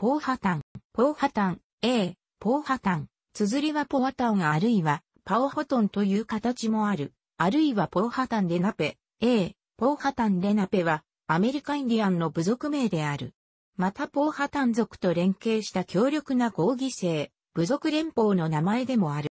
ポーハタン、ポーハタン、A、ポーハタン、綴りはポワタンあるいは、パオホトンという形もある、あるいはポーハタンデナペ、A、ポーハタンデナペは、アメリカインディアンの部族名である。またポーハタン族と連携した強力な合議制、部族連邦の名前でもある。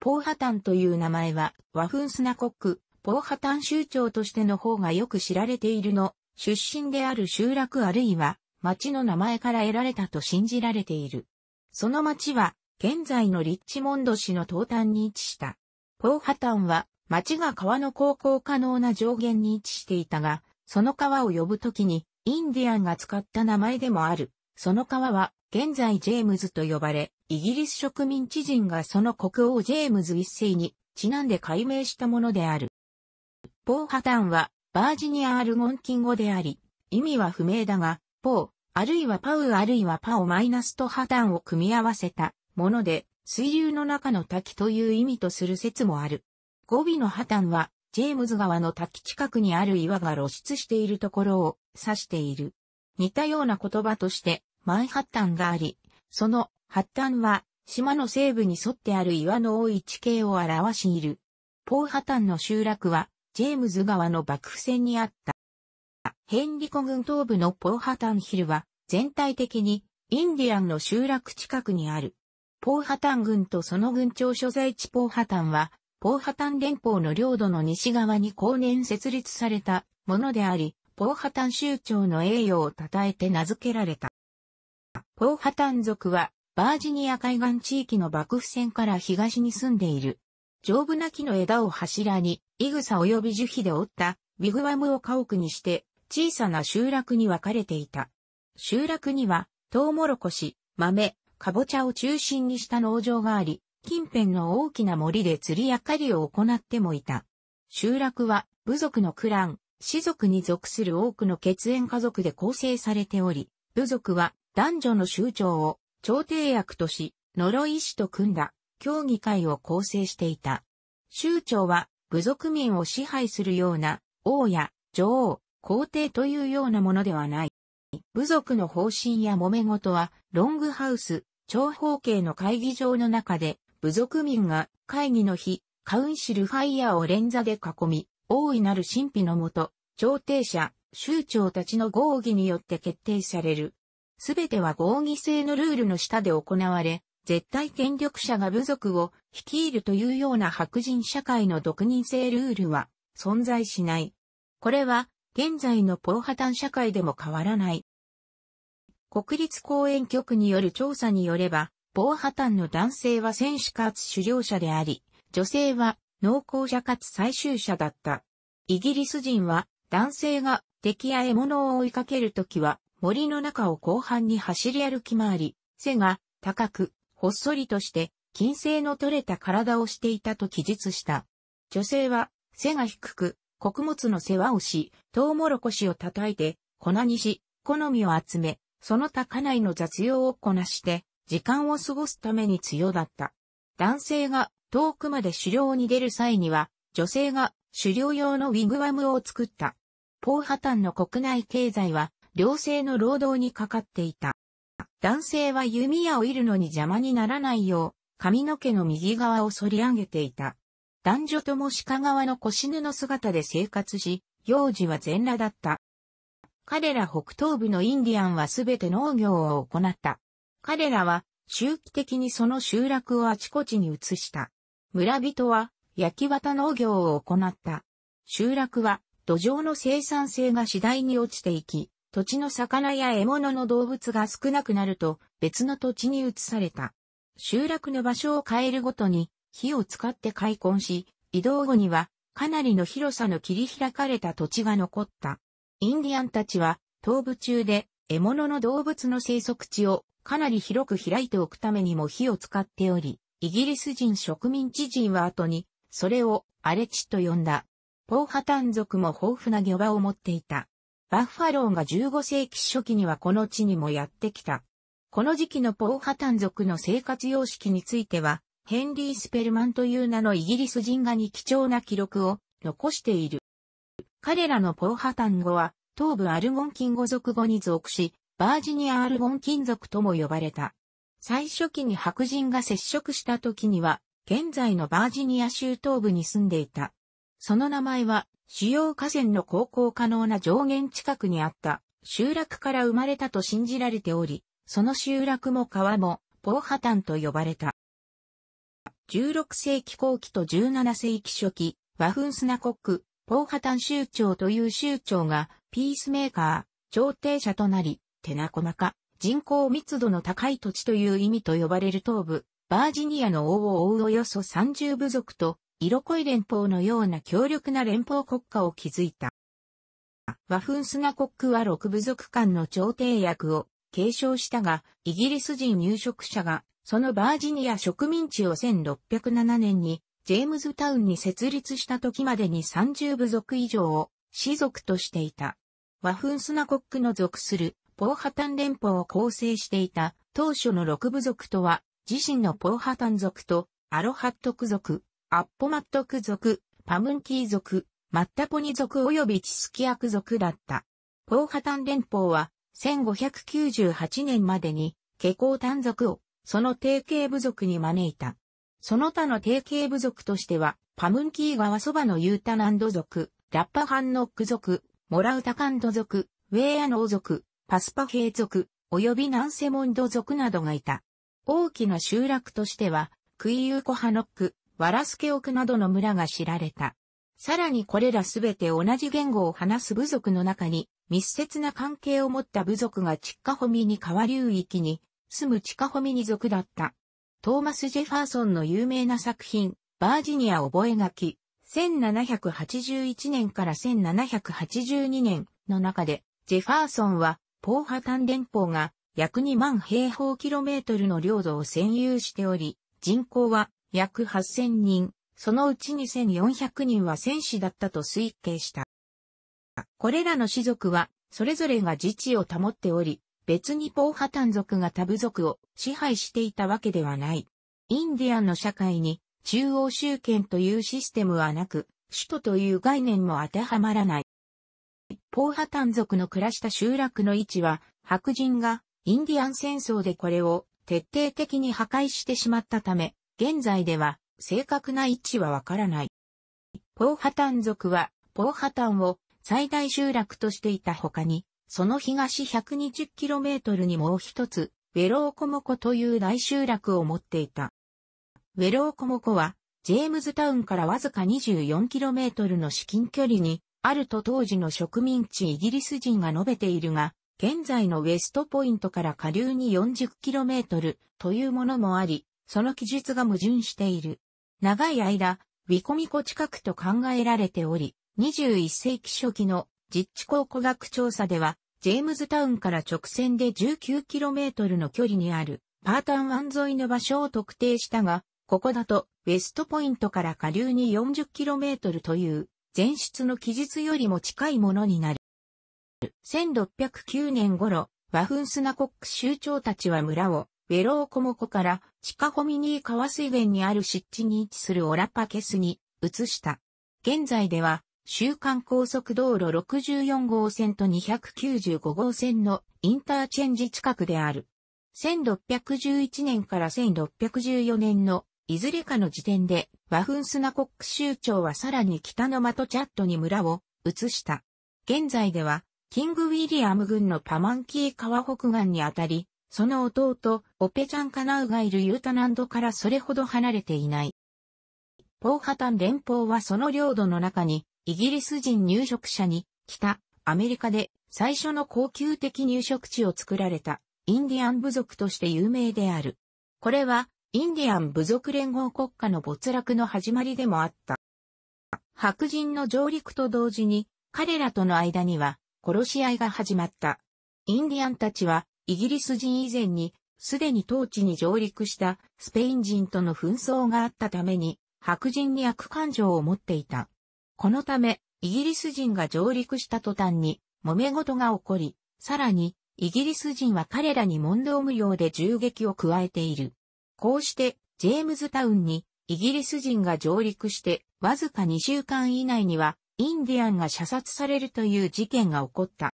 ポーハタンという名前は、和風スナコク、ポーハタン州長としての方がよく知られているの、出身である集落あるいは、町の名前から得られたと信じられている。その町は、現在のリッチモンド市の東端に位置した。ポーハタンは、町が川の航行可能な上限に位置していたが、その川を呼ぶときに、インディアンが使った名前でもある。その川は、現在ジェームズと呼ばれ、イギリス植民地人がその国王ジェームズ一世に、ちなんで改名したものである。ポーハタンは、バージニア・アルゴンキン語であり、意味は不明だが、方、あるいはパウあるいはパオマイナスと破綻を組み合わせたもので、水流の中の滝という意味とする説もある。語尾の破綻は、ジェームズ川の滝近くにある岩が露出しているところを指している。似たような言葉として、マンハッタンがあり、その発端は、島の西部に沿ってある岩の多い地形を表している。ポーハタンの集落は、ジェームズ川の幕府船にあった。ヘンリコ軍東部のポーハタンヒルは、全体的にインディアンの集落近くにある。ポーハタン軍とその軍庁所在地ポーハタンは、ポーハタン連邦の領土の西側に後年設立されたものであり、ポーハタン州長の栄誉を称えて名付けられた。ポーハタン族は、バージニア海岸地域の幕府線から東に住んでいる。丈夫な木の枝を柱に、イグサ及び樹皮で折った、ビグワムを家屋にして、小さな集落に分かれていた。集落には、トウモロコシ、豆、カボチャを中心にした農場があり、近辺の大きな森で釣りや狩りを行ってもいた。集落は、部族のクラン、氏族に属する多くの血縁家族で構成されており、部族は男女の酋長を調停役とし、呪い師と組んだ協議会を構成していた。酋長は部族民を支配するような王や女王、皇帝というようなものではない。部族の方針や揉め事は、ロングハウス、長方形の会議場の中で、部族民が会議の日、カウンシルファイヤーを連座で囲み、大いなる神秘のもと、朝廷者、州長たちの合議によって決定される。すべては合議制のルールの下で行われ、絶対権力者が部族を率いるというような白人社会の独任性ルールは存在しない。これは現在のポーハタン社会でも変わらない。国立公園局による調査によれば、ポーハタンの男性は選手かつ狩猟者であり、女性は農耕者かつ採集者だった。イギリス人は男性が敵や獲物を追いかけるときは森の中を広範に走り歩き回り、背が高く、ほっそりとして金星の取れた体をしていたと記述した。女性は背が低く、穀物の世話をし、トウモロコシを叩いて、粉にし、好みを集め、その他家内の雑用をこなして、時間を過ごすために強だった。男性が遠くまで狩猟に出る際には、女性が狩猟用のウィグワムを作った。ポーハタンの国内経済は、両性の労働にかかっていた。男性は弓矢を射るのに邪魔にならないよう、髪の毛の右側を反り上げていた。男女とも鹿川の腰布の姿で生活し、幼児は全裸だった。彼ら北東部のインディアンはすべて農業を行った。彼らは周期的にその集落をあちこちに移した。村人は焼き綿農業を行った。集落は土壌の生産性が次第に落ちていき、土地の魚や獲物の動物が少なくなると別の土地に移された。集落の場所を変えるごとに火を使って開墾し、移動後にはかなりの広さの切り開かれた土地が残った。インディアンたちは東部中で獲物の動物の生息地をかなり広く開いておくためにも火を使っており、イギリス人植民地人は後に、それを荒れ地と呼んだ。ポーハタン族も豊富な魚場を持っていた。バッファローが15世紀初期にはこの地にもやってきた。この時期のポーハタン族の生活様式については、ヘンリー・スペルマンという名のイギリス人画に貴重な記録を残している。彼らのポーハン語は、東部アルゴンキン語族語に属し、バージニアアルゴン金属とも呼ばれた。最初期に白人が接触した時には、現在のバージニア州東部に住んでいた。その名前は、主要河川の航行可能な上限近くにあった集落から生まれたと信じられており、その集落も川も、ポーハタンと呼ばれた。16世紀後期と17世紀初期、和風スナコック、ポーハタン州長という州長が、ピースメーカー、調停者となり、テナコマカ、人口密度の高い土地という意味と呼ばれる東部、バージニアの王を追うおよそ30部族と、色濃い連邦のような強力な連邦国家を築いた。和フンスナコックは6部族間の調停役を継承したが、イギリス人入植者がそのバージニア植民地を1607年にジェームズタウンに設立した時までに30部族以上を氏族としていた。和風スナコックの属するポーハタン連邦を構成していた当初の6部族とは自身のポーハタン族とアロハットク族、アッポマットク族、パムンキー族、マッタポニ族及びチスキアク族だった。ポーハタン連邦は1598年までに、下コ単族をその定型部族に招いた。その他の定型部族としては、パムンキー川そばのユータナンド族、ラッパハンノック族、モラウタカンド族、ウェアノー族、パスパヘイ族、及びナンセモンド族などがいた。大きな集落としては、クイユーコハノック、ワラスケオクなどの村が知られた。さらにこれらすべて同じ言語を話す部族の中に、密接な関係を持った部族がチッカホミに川流域に住む地下ホミニ族だった。トーマス・ジェファーソンの有名な作品、バージニア覚書、1781年から1782年の中で、ジェファーソンは、ポーハタン連邦が約2万平方キロメートルの領土を占有しており、人口は約8000人、そのうち2400人は戦士だったと推計した。これらの士族は、それぞれが自治を保っており、別にポーハタン族がタブ族を支配していたわけではない。インディアンの社会に中央集権というシステムはなく、首都という概念も当てはまらない。ポーハタン族の暮らした集落の位置は、白人がインディアン戦争でこれを徹底的に破壊してしまったため、現在では正確な位置はわからない。ポーハタン族は、ポーハタンを最大集落としていた他に、その東 120km にもう一つ、ウェローコモコという大集落を持っていた。ウェローコモコは、ジェームズタウンからわずか 24km の至近距離に、あると当時の植民地イギリス人が述べているが、現在のウェストポイントから下流に 40km というものもあり、その記述が矛盾している。長い間、ウィコミコ近くと考えられており、21世紀初期の実地考古学調査では、ジェームズタウンから直線で 19km の距離にあるパータン湾沿いの場所を特定したが、ここだとウェストポイントから下流に 40km という前出の記述よりも近いものになる。1609年頃、ワフンスナコック州長たちは村をウェローコモコから地下ホミニー川水源にある湿地に位置するオラパケスに移した。現在では週間高速道路64号線と295号線のインターチェンジ近くである。1611年から1614年のいずれかの時点でワフンスナコック州長はさらに北の的チャットに村を移した。現在ではキング・ウィリアム軍のパマンキー川北岸にあたり、その弟、オペチャンカナウがいるユータナンドからそれほど離れていない。ポーハタン連邦はその領土の中にイギリス人入植者に、北、アメリカで最初の高級的入植地を作られた、インディアン部族として有名である。これは、インディアン部族連合国家の没落の始まりでもあった。白人の上陸と同時に、彼らとの間には、殺し合いが始まった。インディアンたちは、イギリス人以前に、すでに当地に上陸したスペイン人との紛争があったために、白人に悪感情を持っていた。このため、イギリス人が上陸した途端に、揉め事が起こり、さらに、イギリス人は彼らに問答無用で銃撃を加えている。こうして、ジェームズタウンに、イギリス人が上陸して、わずか2週間以内には、インディアンが射殺されるという事件が起こった。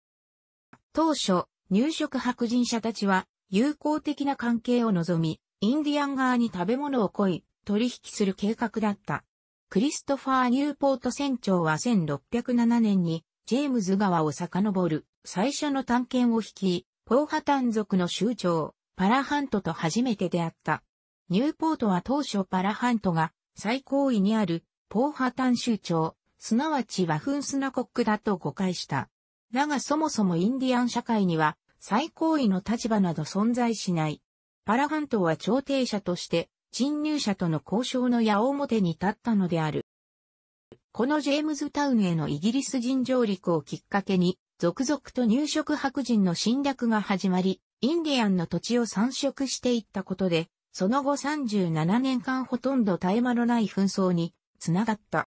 当初、入植白人者たちは、友好的な関係を望み、インディアン側に食べ物を来い、取引する計画だった。クリストファー・ニューポート船長は1607年に、ジェームズ川を遡る、最初の探検を引き、ポーハタン族の州長、パラハントと初めて出会った。ニューポートは当初パラハントが、最高位にある、ポーハタン州長、すなわち和風スナコックだと誤解した。だがそもそもインディアン社会には、最高位の立場など存在しない。パラハントは調停者として、侵入者との交渉の矢面に立ったのである。このジェームズタウンへのイギリス人上陸をきっかけに、続々と入植白人の侵略が始まり、インディアンの土地を参食していったことで、その後37年間ほとんど絶え間のない紛争につながった。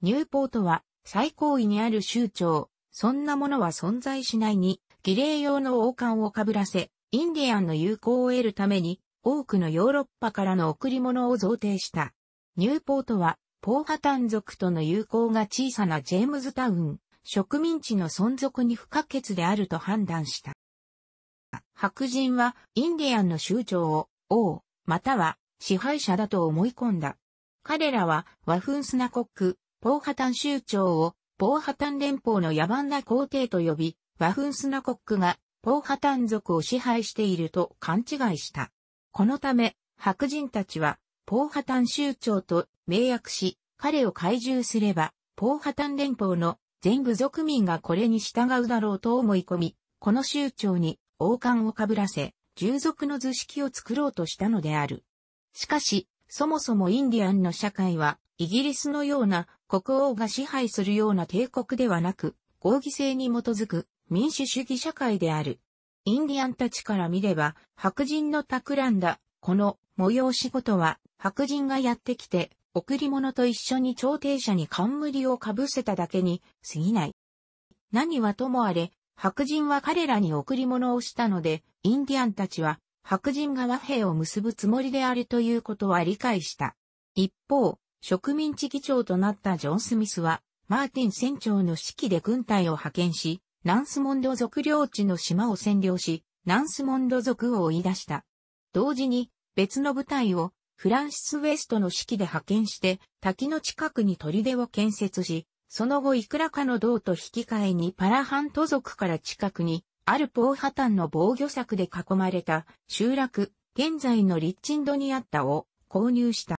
ニューポートは最高位にある州長、そんなものは存在しないに、儀礼用の王冠をかぶらせ、インディアンの友好を得るために、多くのヨーロッパからの贈り物を贈呈した。ニューポートは、ポーハタン族との友好が小さなジェームズタウン、植民地の存続に不可欠であると判断した。白人は、インディアンの酋長を、王、または、支配者だと思い込んだ。彼らは、和ンスナコック、ポーハタン酋長を、ポーハタン連邦の野蛮な皇帝と呼び、和ンスナコックが、ポーハタン族を支配していると勘違いした。このため、白人たちは、ポーハタン州長と名約し、彼を懐柔すれば、ポーハタン連邦の全部族民がこれに従うだろうと思い込み、この州長に王冠をかぶらせ、従属の図式を作ろうとしたのである。しかし、そもそもインディアンの社会は、イギリスのような国王が支配するような帝国ではなく、合議制に基づく民主主義社会である。インディアンたちから見れば、白人の企んだ、この催し事は、白人がやってきて、贈り物と一緒に朝廷者に冠をかぶせただけに過ぎない。何はともあれ、白人は彼らに贈り物をしたので、インディアンたちは白人が和平を結ぶつもりであるということは理解した。一方、植民地議長となったジョン・スミスは、マーティン船長の指揮で軍隊を派遣し、ナンスモンド族領地の島を占領し、ナンスモンド族を追い出した。同時に、別の部隊を、フランシス・ウェストの指揮で派遣して、滝の近くに砦を建設し、その後いくらかの銅と引き換えにパラハント族から近くに、アルポーハタンの防御策で囲まれた集落、現在のリッチンドにあったを購入した。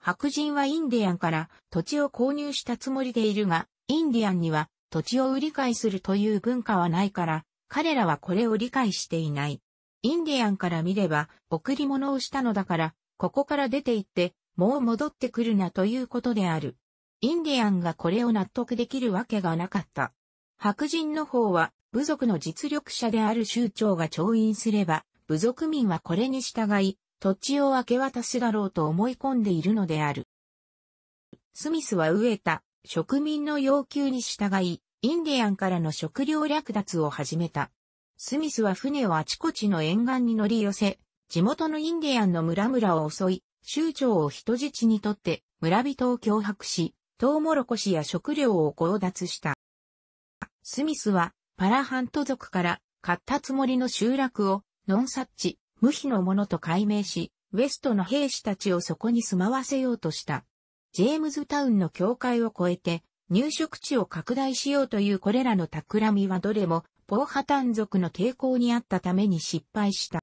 白人はインディアンから土地を購入したつもりでいるが、インディアンには土地を売り買いするという文化はないから、彼らはこれを理解していない。インディアンから見れば、贈り物をしたのだから、ここから出て行って、もう戻ってくるなということである。インディアンがこれを納得できるわけがなかった。白人の方は、部族の実力者である州長が調印すれば、部族民はこれに従い、土地を明け渡すだろうと思い込んでいるのである。スミスは飢えた、植民の要求に従い、インディアンからの食料略奪を始めた。スミスは船をあちこちの沿岸に乗り寄せ、地元のインディアンの村々を襲い、州長を人質にとって村人を脅迫し、トウモロコシや食料を強奪した。スミスはパラハント族から買ったつもりの集落をノンサッチ、無比のものと解明し、ウェストの兵士たちをそこに住まわせようとした。ジェームズタウンの境界を越えて、入植地を拡大しようというこれらの企みはどれも、ポーハタン族の抵抗にあったために失敗した。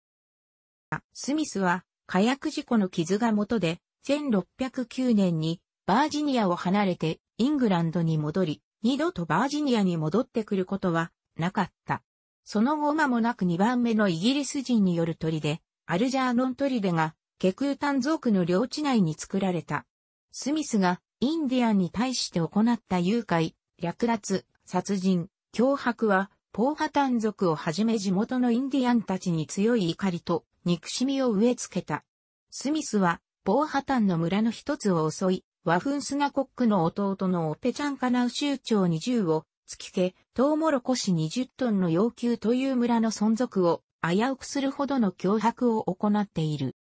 スミスは、火薬事故の傷が元で、1609年に、バージニアを離れて、イングランドに戻り、二度とバージニアに戻ってくることは、なかった。その後間もなく2番目のイギリス人による砦、アルジャーノン砦が、ケクータン族の領地内に作られた。スミスがインディアンに対して行った誘拐、略奪、殺人、脅迫は、ポーハタン族をはじめ地元のインディアンたちに強い怒りと憎しみを植え付けた。スミスは、ポーハタンの村の一つを襲い、ワフンスナコックの弟のオペチャンカナウ州長に銃を突きけ、トウモロコシ20トンの要求という村の存続を危うくするほどの脅迫を行っている。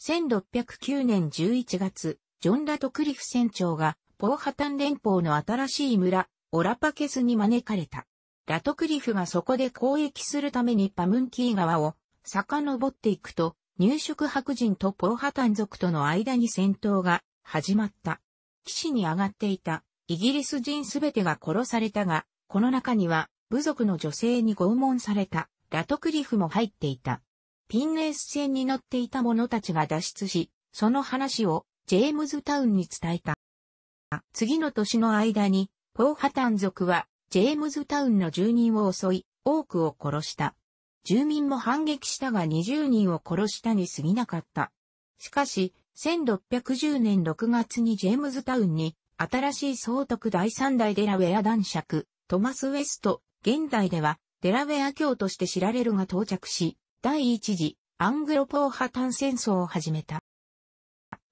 1609年11月、ジョン・ラトクリフ船長が、ポーハタン連邦の新しい村、オラパケスに招かれた。ラトクリフがそこで交易するためにパムンキー川を遡っていくと、入植白人とポーハタン族との間に戦闘が始まった。騎士に上がっていたイギリス人すべてが殺されたが、この中には部族の女性に拷問されたラトクリフも入っていた。ピンネース船に乗っていた者たちが脱出し、その話をジェームズタウンに伝えた。次の年の間に、ポーハタン族は、ジェームズタウンの住人を襲い、多くを殺した。住民も反撃したが20人を殺したに過ぎなかった。しかし、1610年6月にジェームズタウンに、新しい総督第3代デラウェア男爵、トマス・ウェスト、現代では、デラウェア教として知られるが到着し、第一次、アングロポーハタン戦争を始めた。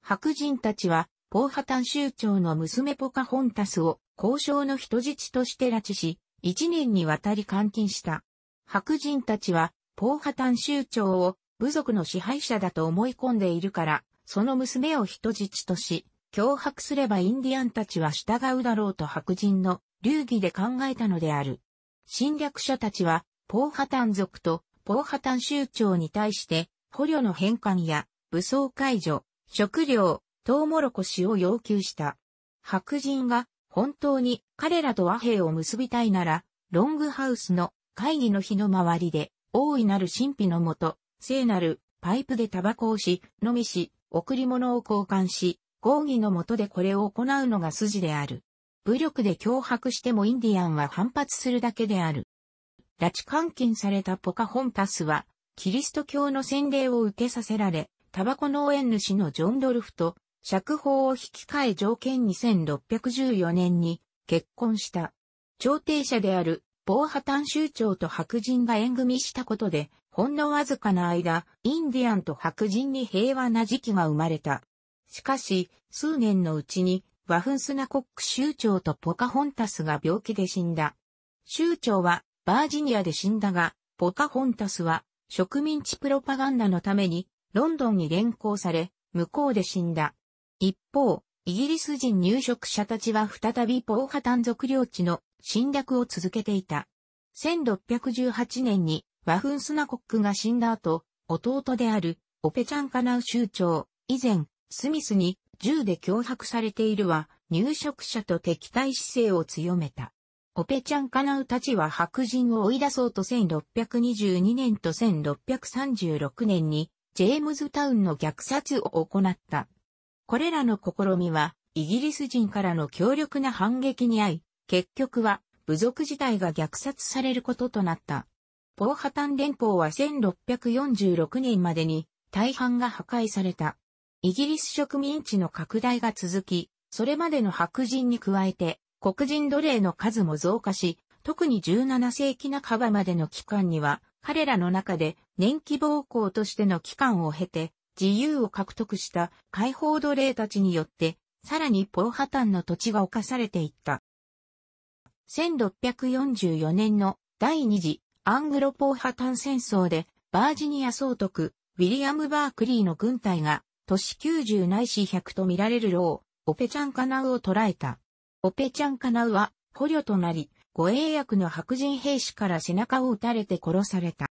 白人たちは、ポーハタン州長の娘ポカホンタスを交渉の人質として拉致し、一年にわたり監禁した。白人たちは、ポーハタン州長を部族の支配者だと思い込んでいるから、その娘を人質とし、脅迫すればインディアンたちは従うだろうと白人の流儀で考えたのである。侵略者たちは、ポーハタン族とポーハタン州長に対して、捕虜の返還や武装解除、食料、トウモロコシを要求した。白人が本当に彼らと和平を結びたいなら、ロングハウスの会議の日の周りで、大いなる神秘のもと、聖なるパイプでタバコをし、飲みし、贈り物を交換し、合議のもとでこれを行うのが筋である。武力で脅迫してもインディアンは反発するだけである。拉致監禁されたポカホンタスは、キリスト教の洗礼を受けさせられ、タバコ農園主のジョン・ドルフと、釈放を引き換え条件2614年に結婚した。調停者である、防波端州長と白人が縁組したことで、ほんのわずかな間、インディアンと白人に平和な時期が生まれた。しかし、数年のうちに、ワフンスナコック州長とポカホンタスが病気で死んだ。州長はバージニアで死んだが、ポカホンタスは植民地プロパガンダのためにロンドンに連行され、向こうで死んだ。一方、イギリス人入植者たちは再びポーハ単族領地の侵略を続けていた。1618年にワフンスナコックが死んだ後、弟であるオペチャンカナウ州長、以前、スミスに銃で脅迫されているは、入植者と敵対姿勢を強めた。オペチャンカナウたちは白人を追い出そうと1622年と1636年にジェームズタウンの虐殺を行った。これらの試みは、イギリス人からの強力な反撃に遭い、結局は、部族自体が虐殺されることとなった。ポーハタン連邦は1646年までに大半が破壊された。イギリス植民地の拡大が続き、それまでの白人に加えて、黒人奴隷の数も増加し、特に17世紀半ばまでの期間には、彼らの中で年季暴行としての期間を経て自由を獲得した解放奴隷たちによってさらにポーハタンの土地が侵されていった。1644年の第二次アングロポーハタン戦争でバージニア総督ウィリアム・バークリーの軍隊が都市90内市100と見られるー、オペチャンカナウを捕らえた。オペチャンカナウは捕虜となり護衛役の白人兵士から背中を撃たれて殺された。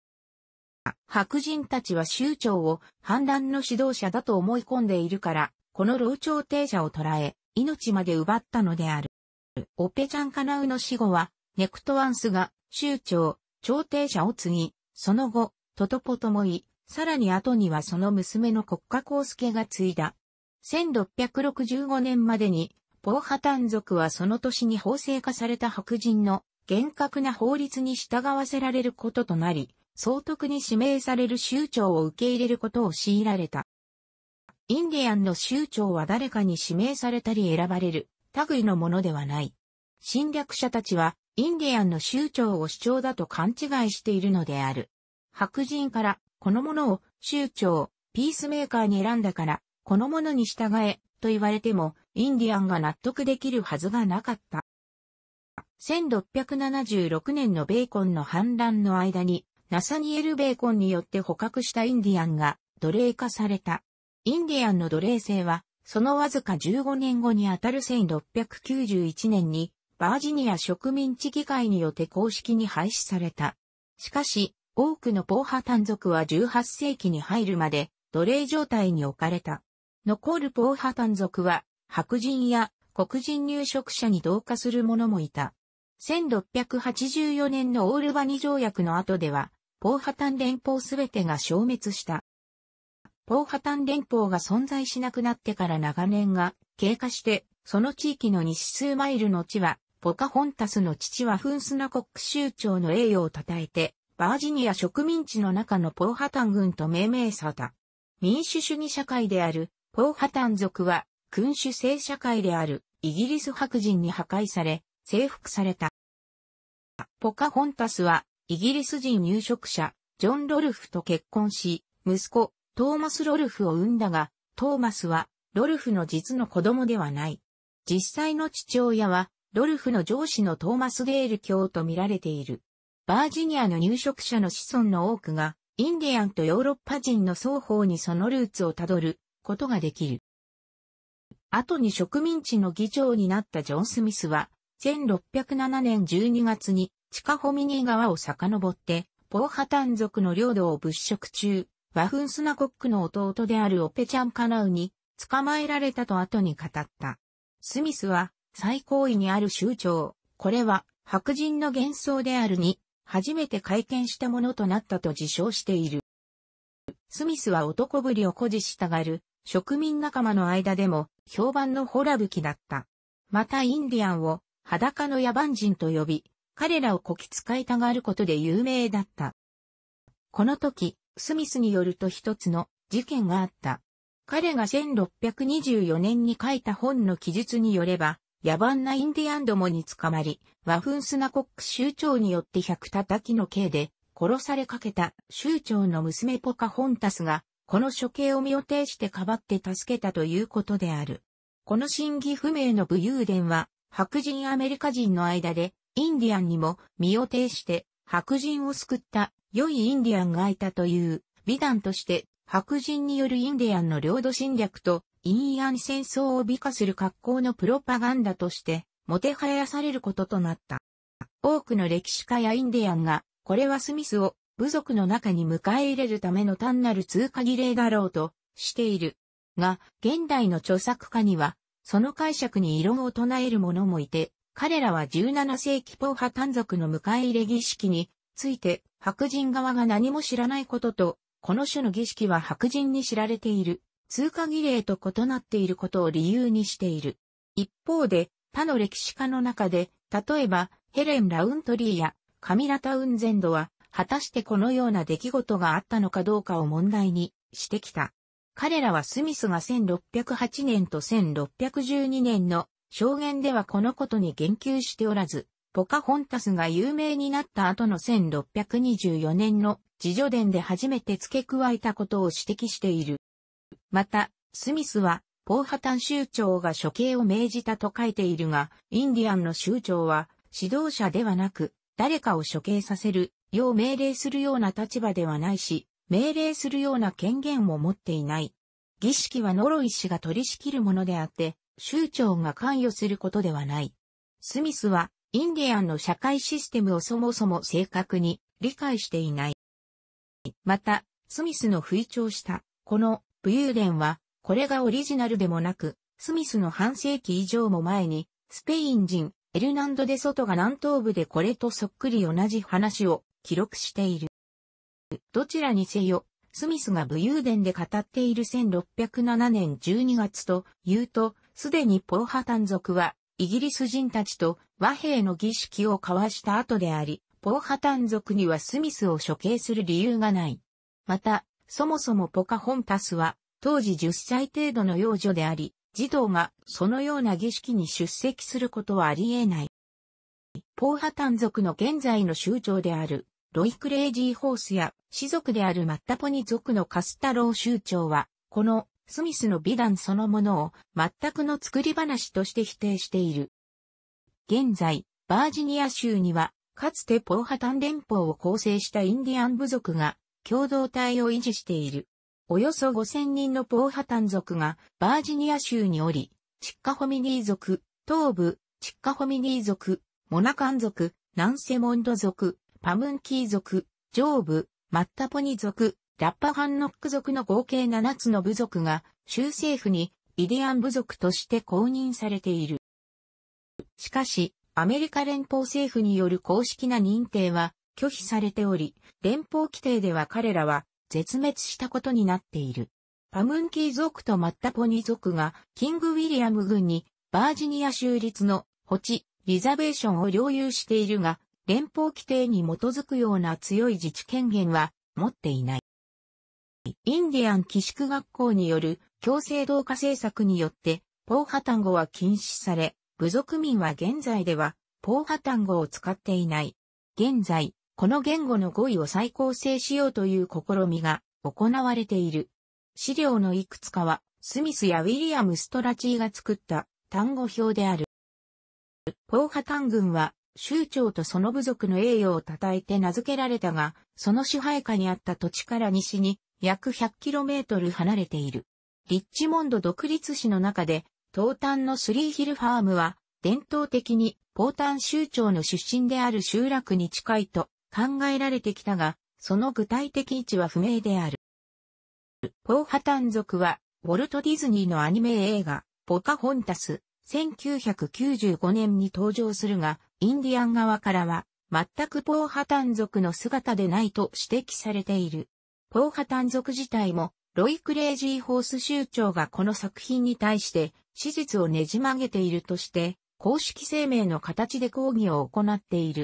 白人たちは州長を反乱の指導者だと思い込んでいるから、この老朝廷者を捕らえ、命まで奪ったのである。オペチャンカナウの死後は、ネクトワンスが州長、朝廷者を継ぎ、その後、トトポともい、さらに後にはその娘の国家公介が継いだ。1665年までに防波ハ族はその年に法制化された白人の厳格な法律に従わせられることとなり、総督に指名される州長を受け入れることを強いられた。インディアンの州長は誰かに指名されたり選ばれる、類のものではない。侵略者たちは、インディアンの州長を主張だと勘違いしているのである。白人から、このものを、州長、ピースメーカーに選んだから、このものに従え、と言われても、インディアンが納得できるはずがなかった。1676年のベーコンの反乱の間に、ナサニエル・ベーコンによって捕獲したインディアンが奴隷化された。インディアンの奴隷制は、そのわずか15年後にあたる1691年に、バージニア植民地議会によって公式に廃止された。しかし、多くのポーハ単族は18世紀に入るまで奴隷状態に置かれた。残るポーハ単族は白人や黒人入植者に同化する者もいた。1684年のオールバニ条約の後では、ポーハタン連邦すべてが消滅した。ポーハタン連邦が存在しなくなってから長年が経過して、その地域の西数マイルの地は、ポカホンタスの父はフンスナコック州長の栄誉を称えて、バージニア植民地の中のポーハタン軍と命名された。民主主義社会であるポーハタン族は君主制社会であるイギリス白人に破壊され、征服された。ポカホンタスはイギリス人入植者、ジョン・ロルフと結婚し、息子、トーマス・ロルフを産んだが、トーマスは、ロルフの実の子供ではない。実際の父親は、ロルフの上司のトーマス・デール教と見られている。バージニアの入植者の子孫の多くが、インディアンとヨーロッパ人の双方にそのルーツをたどることができる。後に植民地の議長になったジョン・スミスは、1607年12月に地下ホミニー川を遡って、ポーハタン族の領土を物色中、ワフンスナコックの弟であるオペチャンカナウに捕まえられたと後に語った。スミスは最高位にある州長、これは白人の幻想であるに、初めて会見したものとなったと自称している。スミスは男ぶりを誇示したがる、植民仲間の間でも評判のホラ吹きだった。またインディアンを裸の野蛮人と呼び、彼らをこき使いたがることで有名だった。この時、スミスによると一つの事件があった。彼が1624年に書いた本の記述によれば、野蛮なインディアンどもに捕まり、和風スナコック州長によって百叩きの刑で殺されかけた州長の娘ポカホンタスがこの処刑を身を挺してかばって助けたということである。この真偽不明の武勇伝は、白人アメリカ人の間で、インディアンにも身を挺して白人を救った良いインディアンがいたという美談として白人によるインディアンの領土侵略とインアン戦争を美化する格好のプロパガンダとしてもてはやされることとなった。多くの歴史家やインディアンがこれはスミスを部族の中に迎え入れるための単なる通過儀礼だろうとしている。が、現代の著作家には、その解釈に異論を唱える者もいて、彼らは17世紀ポーハ単族の迎え入れ儀式について、白人側が何も知らないことと、この種の儀式は白人に知られている、通過儀礼と異なっていることを理由にしている。一方で、他の歴史家の中で、例えば、ヘレン・ラウントリーやカミラ・タウンゼンドは、果たしてこのような出来事があったのかどうかを問題にしてきた。彼らはスミスが1608年と1612年の証言ではこのことに言及しておらず、ポカホンタスが有名になった後の1624年の自助伝で初めて付け加えたことを指摘している。また、スミスは、ポーハタン州長が処刑を命じたと書いているが、インディアンの州長は、指導者ではなく、誰かを処刑させる要命令するような立場ではないし、命令するような権限も持っていない。儀式は呪い氏が取り仕切るものであって、州長が関与することではない。スミスは、インディアンの社会システムをそもそも正確に理解していない。また、スミスの吹聴した、この、武勇伝は、これがオリジナルでもなく、スミスの半世紀以上も前に、スペイン人、エルナンド・デ・ソトが南東部でこれとそっくり同じ話を記録している。どちらにせよ、スミスが武勇伝で語っている1607年12月というと、すでにポーハタン族は、イギリス人たちと和平の儀式を交わした後であり、ポーハタン族にはスミスを処刑する理由がない。また、そもそもポカホンタスは、当時10歳程度の幼女であり、児童がそのような儀式に出席することはあり得ない。ポーハタン族の現在の州長であるロイ・クレイジー・ホースや、氏族であるマッタポニ族のカスタロー州長は、このスミスの美談そのものを全くの作り話として否定している。現在、バージニア州には、かつてポーハタン連邦を構成したインディアン部族が共同体を維持している。およそ5000人のポーハタン族がバージニア州におり、チッカホミニー族、東部、チッカホミニー族、モナカン族、ナンセモンド族、パムンキー族、上部、マッタポニ族、ラッパハンノック族の合計7つの部族が、州政府にイディアン部族として公認されている。しかし、アメリカ連邦政府による公式な認定は拒否されており、連邦規定では彼らは絶滅したことになっている。パムンキー族とマッタポニ族がキング・ウィリアム軍にバージニア州立のホチ・リザベーションを領有しているが、連邦規定に基づくような強い自治権限は持っていない。インディアン寄宿学校による強制同化政策によって、ポーハ単語は禁止され、部族民は現在では、ポーハ単語を使っていない。現在、この言語の語彙を再構成しようという試みが行われている。資料のいくつかは、スミスやウィリアム・ストラチーが作った単語表である。ポーハ単軍は州長とその部族の栄誉を称えて名付けられたが、その支配下にあった土地から西に約 100km 離れている。リッチモンド独立市の中で、東端のスリーヒルファームは、伝統的にポータン州長の出身である集落に近いと考えられてきたが、その具体的位置は不明である。ポーハタン族は、ウォルト・ディズニーのアニメ映画、ポカホンタス、1995年に登場するが、インディアン側からは、全くポーハタン族の姿でないと指摘されている。ポーハタン族自体も、ロイ・クレイジー・ホース州長がこの作品に対して、史実をねじ曲げているとして、公式声明の形で抗議を行っている。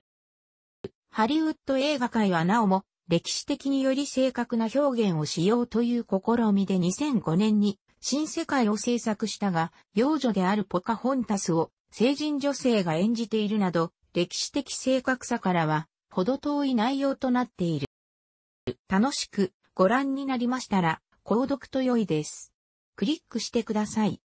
ハリウッド映画界はなおも、歴史的により正確な表現をしようという試みで2005年に新世界を制作したが、幼女であるポカホンタスを成人女性が演じているなど、歴史的正確さからは、ほど遠い内容となっている。楽しくご覧になりましたら、購読と良いです。クリックしてください。